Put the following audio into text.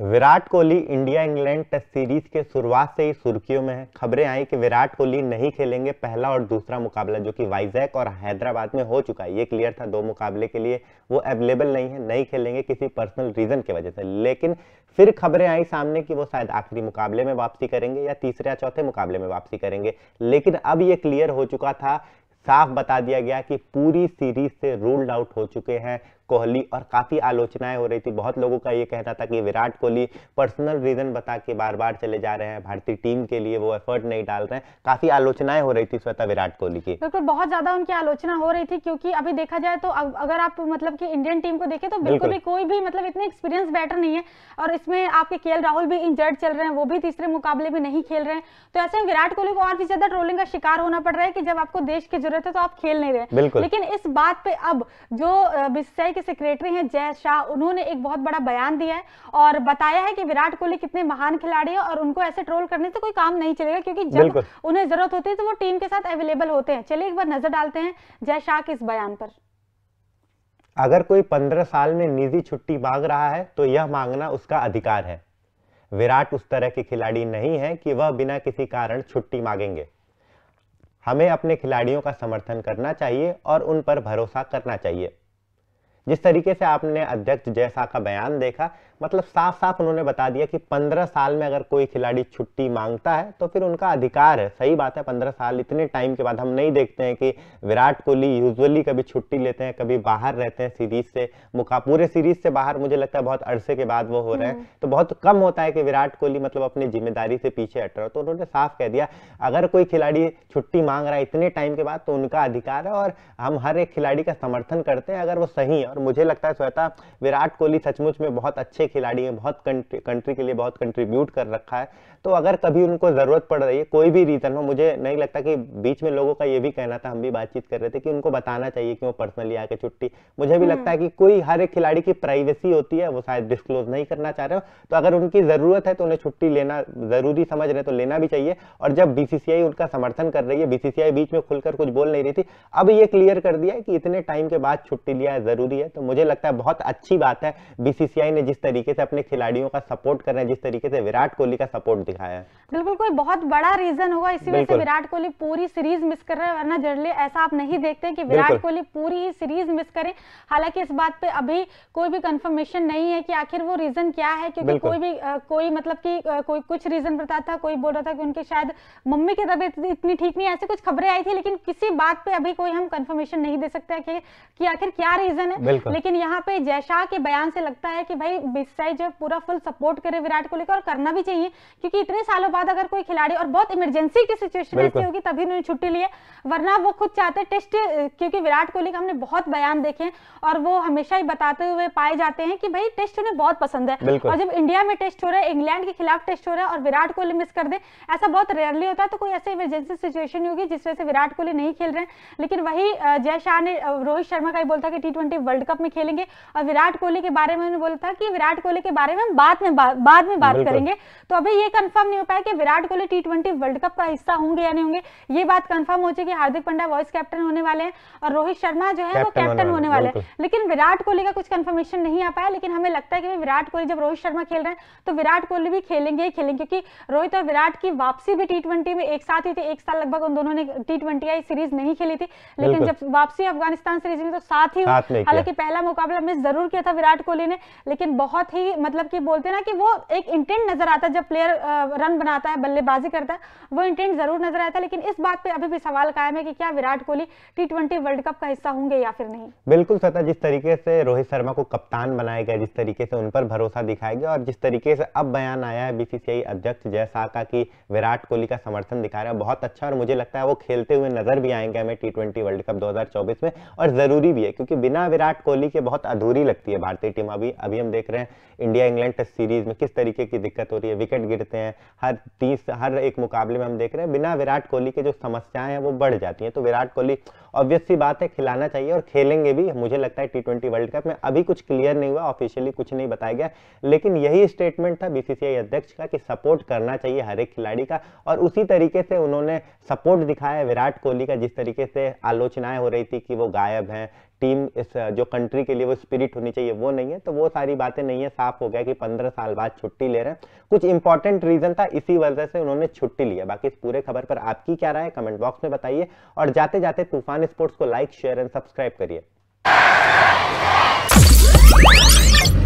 Virat Kohli India England test series के शुरुआत से ही सुर्खियों में है खबरें आई कि विराट कोहली नहीं खेलेंगे पहला और दूसरा मुकाबला जो कि वाइजैक और हैदराबाद में हो चुका है ये क्लियर था दो मुकाबले के लिए वो अवेलेबल नहीं है नहीं खेलेंगे किसी पर्सनल रीजन की वजह से लेकिन फिर खबरें आई सामने कि वो शायद आखिरी मुकाबले में वापसी करेंगे या तीसरे या चौथे मुकाबले में वापसी करेंगे लेकिन अब ये क्लियर हो चुका था साफ बता दिया गया कि पूरी सीरीज से रूल्ड आउट हो चुके हैं कोहली और काफ़ी आलोचनाएं हो रही थी बहुत लोगों का ये कहना था कि विराट कोहली पर्सनल रीज़न बता के बार बार चले जा रहे हैं भारतीय टीम के लिए वो एफर्ट नहीं डाल रहे हैं काफ़ी आलोचनाएं हो रही थी स्वतः विराट कोहली की बिल्कुल बहुत ज़्यादा उनकी आलोचना हो रही थी क्योंकि अभी देखा जाए तो अगर आप मतलब की इंडियन टीम को देखे तो बिल्कुल भी कोई भी मतलब इतने एक्सपीरियंस बैटर नहीं है और इसमें आपके के राहुल भी इंजर्ड चल रहे हैं वो भी तीसरे मुकाबले में नहीं खेल रहे हैं तो ऐसे में विराट कोहली को और भी ज्यादा ट्रोलिंग का शिकार होना पड़ रहा है कि जब आपको देश की जरूरत है तो आप खेल नहीं रहे लेकिन इस बात पे अब जो बिस्साई के सेक्रेटरी हैं जय शाह उन्होंने एक बहुत बड़ा बयान दिया है और बताया है कि विराट कोहली कितने महान खिलाड़ी हैं और उनको ऐसे ट्रोल करने से कोई काम नहीं चलेगा क्योंकि जब उन्हें जरूरत होती है तो वो टीम के साथ अवेलेबल होते हैं चलिए एक बार नजर डालते हैं जय शाह के इस बयान पर अगर कोई पंद्रह साल में निजी छुट्टी मांग रहा है तो यह मांगना उसका अधिकार है विराट उस तरह के खिलाड़ी नहीं है कि वह बिना किसी कारण छुट्टी मांगेंगे हमें अपने खिलाड़ियों का समर्थन करना चाहिए और उन पर भरोसा करना चाहिए जिस तरीके से आपने अध्यक्ष जैसा का बयान देखा मतलब साफ साफ उन्होंने बता दिया कि पंद्रह साल में अगर कोई खिलाड़ी छुट्टी मांगता है तो फिर उनका अधिकार है सही बात है पंद्रह साल इतने टाइम के बाद हम नहीं देखते हैं कि विराट कोहली यूजुअली कभी छुट्टी लेते हैं कभी बाहर रहते हैं सीरीज से मुका पूरे सीरीज से बाहर मुझे लगता है बहुत अरसे के बाद वो हो रहे हैं हम्म। तो बहुत कम होता है कि विराट कोहली मतलब अपनी जिम्मेदारी से पीछे हट रहा हो तो उन्होंने साफ कह दिया अगर कोई खिलाड़ी छुट्टी मांग रहा है इतने टाइम के बाद तो उनका अधिकार है और हम हर एक खिलाड़ी का समर्थन करते हैं अगर वो सही है और मुझे लगता है श्वेता विराट कोहली सचमुच में बहुत अच्छे खिलाड़ी हैं बहुत कंट्री कंट्री के लिए बहुत कंट्रीब्यूट कर रखा है तो अगर कभी उनको ज़रूरत पड़ रही है कोई भी रीज़न हो मुझे नहीं लगता कि बीच में लोगों का ये भी कहना था हम भी बातचीत कर रहे थे कि उनको बताना चाहिए कि वो पर्सनली आके छुट्टी मुझे भी लगता है कि हम्म। कोई हर एक खिलाड़ी की प्राइवेसी होती है वो शायद डिस्क्लोज नहीं करना चाह रहे हो तो अगर उनकी ज़रूरत है तो उन्हें छुट्टी लेना ज़रूरी समझ रहे तो लेना भी चाहिए और जब बीसीसीआई उनका समर्थन कर रही है बीसीसीआई बीच में खुलकर कुछ बोल नहीं रही थी अब ये क्लियर कर दिया कि इतने टाइम के बाद छुट्टी लिया है जरूरी है है तो मुझे लगता है बहुत अच्छी बात है बीसीसीआई ने जिस तरीके से अपने खिलाड़ियों का सपोर्ट कर रहे हैं जिस तरीके से विराट कोहली का सपोर्ट दिखाया है बिल्कुल कोई बहुत बड़ा रीजन होगा इसी वजह से विराट कोहली पूरी सीरीज मिस कर रहे हैं वरना जनरली ऐसा आप नहीं देखते कि विराट कोहली पूरी ही सीरीज मिस करें हालांकि इस बात पे अभी कोई भी कंफर्मेशन नहीं है कि आखिर वो रीजन क्या है क्योंकि कोई भी कोई मतलब कि कोई कुछ रीजन बताता था कोई बोल रहा था कि उनके शायद मम्मी की तबीयत इतनी ठीक नहीं ऐसी कुछ खबरें आई थी लेकिन किसी बात पे अभी कोई हम कंफर्मेशन नहीं दे सकते कि आखिर क्या रीजन है लेकिन यहाँ पे जय शाह के बयान से लगता है कि भाई बिसाई जो पूरा फुल सपोर्ट करे विराट को का और करना भी चाहिए क्योंकि इतने सालों बाद अगर कोई खिलाड़ी और बहुत इमरजेंसी की सिचुएशन ऐसी होगी तभी उन्होंने छुट्टी ली वरना वो खुद चाहते टेस्ट क्योंकि विराट कोहली का हमने बहुत बयान देखे और वो हमेशा ही बताते हुए पाए जाते हैं कि भाई टेस्ट उन्हें बहुत पसंद है और जब इंडिया में टेस्ट हो रहा है इंग्लैंड के खिलाफ टेस्ट हो रहा है और विराट कोहली मिस कर दे ऐसा बहुत रेयरली होता है तो कोई ऐसी इमरजेंसी सिचुएशन होगी जिस वजह से विराट कोहली नहीं खेल रहे हैं लेकिन वही जय शाह ने रोहित शर्मा का ही बोलता कि टी वर्ल्ड वर्ल्ड कप में खेलेंगे और विराट कोहली के बारे में बोला था कि विराट कोहली के बारे में हम बाद में बा, बाद में बात करेंगे तो अभी ये कंफर्म नहीं हो पाया कि Virat Kohli T world cup का हिस्सा होंगे या नहीं होंगे ये बात कंफर्म हो चुकी हार्दिक पंड्या वाइस कैप्टन होने वाले हैं और रोहित शर्मा जो है वो कैप्टन होने वाले हैं लेकिन विराट कोहली का कुछ कंफर्मेशन नहीं आ पाया लेकिन हमें लगता है कि विराट कोहली जब रोहित शर्मा खेल रहे हैं तो विराट कोहली भी खेलेंगे ही खेलेंगे क्योंकि रोहित और विराट की वापसी भी टी में एक साथ ही थी एक साल लगभग उन दोनों ने टी ट्वेंटी सीरीज नहीं खेली थी लेकिन जब वापसी अफगानिस्तान सीरीज में तो साथ ही हालांकि पहला मुकाबला मिस जरूर किया था विराट कोहली ने लेकिन बहुत ही मतलब कि बोलते ना कि वो एक इंटेंट नजर आता है जब प्लेयर रन बनाता है बल्लेबाजी करता है वो इंटेंट जरूर नजर आता है लेकिन इस बात पर अभी भी सवाल कायम है कि क्या Virat Kohli T world cup का हिस्सा होंगे या फिर नहीं बिल्कुल सता जिस तरीके से रोहित शर्मा को कप्तान बनाया गया जिस तरीके से उन पर भरोसा दिखाया गया और जिस तरीके से अब बयान आया है बीसीसीआई अध्यक्ष जय शाह का कि विराट कोहली का समर्थन दिखा रहा है बहुत अच्छा और मुझे लगता है वो खेलते हुए नजर भी आएंगे हमें टी वर्ल्ड कप दो में और जरूरी भी है क्योंकि बिना विराट विराट कोहली के बहुत अधूरी लगती है भारतीय टीम अभी अभी हम देख रहे हैं इंडिया इंग्लैंड टेस्ट सीरीज में किस तरीके की दिक्कत हो रही है विकेट गिरते हैं हर तीस हर एक मुकाबले में हम देख रहे हैं बिना विराट कोहली के जो समस्याएं हैं वो बढ़ जाती हैं तो विराट कोहली ऑब्वियसली बात है खिलाना चाहिए और खेलेंगे भी मुझे लगता है टी वर्ल्ड कप में अभी कुछ क्लियर नहीं हुआ ऑफिशियली कुछ नहीं बताया गया लेकिन यही स्टेटमेंट था बीसीसीआई अध्यक्ष का कि सपोर्ट करना चाहिए हर एक खिलाड़ी का और उसी तरीके से उन्होंने सपोर्ट दिखाया विराट कोहली का जिस तरीके से आलोचनाएं हो रही थी कि वो गायब हैं टीम इस जो कंट्री के लिए वो स्पिरिट होनी चाहिए वो नहीं है तो वो सारी बातें नहीं है साफ हो गया कि पंद्रह साल बाद छुट्टी ले रहे हैं कुछ इंपॉर्टेंट रीजन था इसी वजह से उन्होंने छुट्टी लिया बाकी इस पूरे खबर पर आपकी क्या राय है कमेंट बॉक्स में बताइए और जाते जाते तूफान स्पोर्ट्स को लाइक शेयर एंड सब्सक्राइब करिए